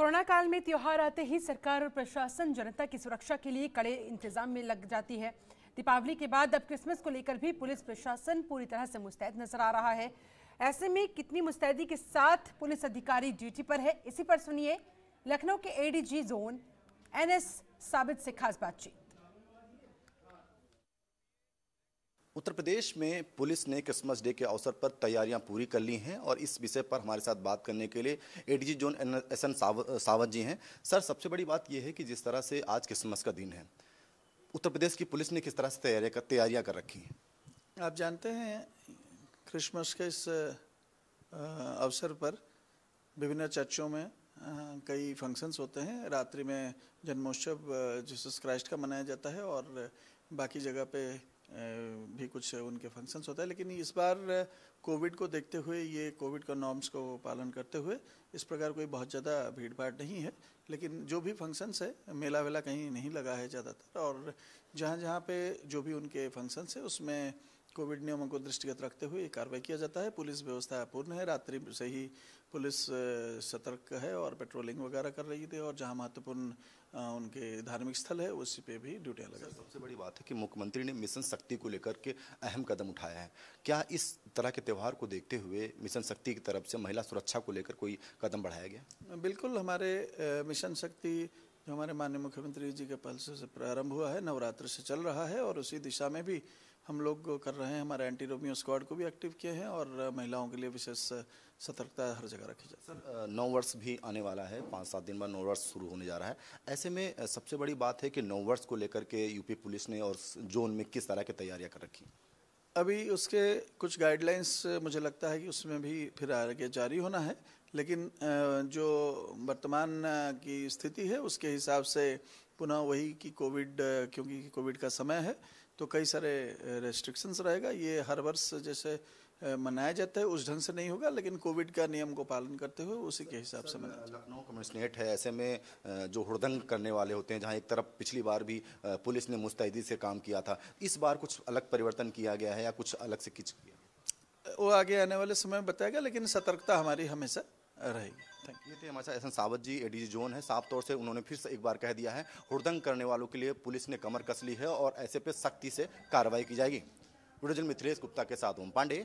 corona काल में त्यौहार आते ही सरकार और प्रशासन जनता की सुरक्षा के लिए कड़े इंतजाम में लग जाती है दीपावली के बाद अब क्रिसमस को लेकर भी पुलिस प्रशासन पूरी तरह से मुस्तैद नजर आ रहा है ऐसे में कितनी मुस्तैदी के साथ पुलिस अधिकारी ड्यूटी पर है इसी पर सुनिए लखनऊ के एडीजी जोन एनएस साबित से खास बातचीत उत्तर प्रदेश में पुलिस ने क्रिसमस डे के अवसर पर तैयारियां पूरी कर ली हैं और इस विषय पर हमारे साथ बात करने के लिए ADG zone S N Sawant ji हैं सर सबसे बड़ी बात यह है कि जिस तरह से आज क्रिसमस का दिन है उत्तर प्रदेश की पुलिस ने किस तरह से तैयारियाँ कर तैयारियाँ कर रखी हैं आप जानते हैं क्रिसमस के इस अवसर पर विभिन्न चर्चों में कई फंक्शंस होते हैं रात्रि में जन्मोत्सव जीसस क्राइस्ट का मनाया जाता है और बाकी जगह पे भी कुछ उनके फंक्शंस होता है लेकिन इस बार कोविड को देखते हुए ये कोविड का नॉर्म्स को पालन करते हुए इस प्रकार कोई बहुत ज़्यादा भीड़ भाड़ नहीं है लेकिन जो भी फंक्शंस है मेला वेला कहीं नहीं लगा है ज़्यादातर और जहाँ जहाँ पे जो भी उनके फंक्शंस है उसमें कोविड नियमों को दृष्टिगत रखते हुए ये कार्रवाई किया जाता है पुलिस व्यवस्था पूर्ण है रात्रि से ही पुलिस सतर्क है और पेट्रोलिंग वगैरह कर रही थी और जहां महत्वपूर्ण उनके धार्मिक स्थल है उसी पे भी ड्यूटियाँ लगा सबसे बड़ी बात है कि मुख्यमंत्री ने मिशन शक्ति को लेकर के अहम कदम उठाया है क्या इस तरह के त्यौहार को देखते हुए मिशन शक्ति की तरफ से महिला सुरक्षा को लेकर कोई कदम बढ़ाया गया बिल्कुल हमारे मिशन शक्ति जो हमारे माननीय मुख्यमंत्री जी के पहल से प्रारंभ हुआ है नवरात्र से चल रहा है और उसी दिशा में भी हम लोग कर रहे हैं हमारे एंटी रोमियो स्क्वाड को भी एक्टिव किए हैं और महिलाओं के लिए विशेष सतर्कता हर जगह रखी जाए सर नौ वर्ष भी आने वाला है पाँच सात दिन बाद नौ वर्ष शुरू होने जा रहा है ऐसे में सबसे बड़ी बात है कि नौ वर्ष को लेकर के यूपी पुलिस ने और जोन में किस तरह की तैयारियाँ कर रखी अभी उसके कुछ गाइडलाइंस मुझे लगता है कि उसमें भी फिर आगे जारी होना है लेकिन जो वर्तमान की स्थिति है उसके हिसाब से पुनः वही कि कोविड क्योंकि कोविड का समय है तो कई सारे रेस्ट्रिक्शंस रहेगा ये हर वर्ष जैसे मनाया जाता है उस ढंग से नहीं होगा लेकिन कोविड का नियम को पालन करते हुए उसी के हिसाब से मनाया लखनऊ कमिश्नरेट है ऐसे में जो हड़दंग करने वाले होते हैं जहां एक तरफ पिछली बार भी पुलिस ने मुस्तैदी से काम किया था इस बार कुछ अलग परिवर्तन किया गया है या कुछ अलग से किच किया वो आगे आने वाले समय में बताएगा लेकिन सतर्कता हमारी हमेशा रहेगी ये थे हमारे साथ एहसन सावत जी एडीजी जोन है साफ तौर से उन्होंने फिर से एक बार कह दिया है हुड़दंग करने वालों के लिए पुलिस ने कमर कस ली है और ऐसे पे सख्ती से कार्रवाई की जाएगी वीडियो मिथिलेश गुप्ता के साथ ओम पांडे